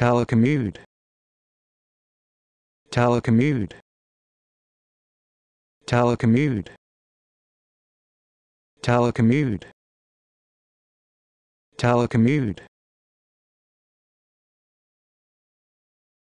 telecommute telecommute telecommute telecommute telecommute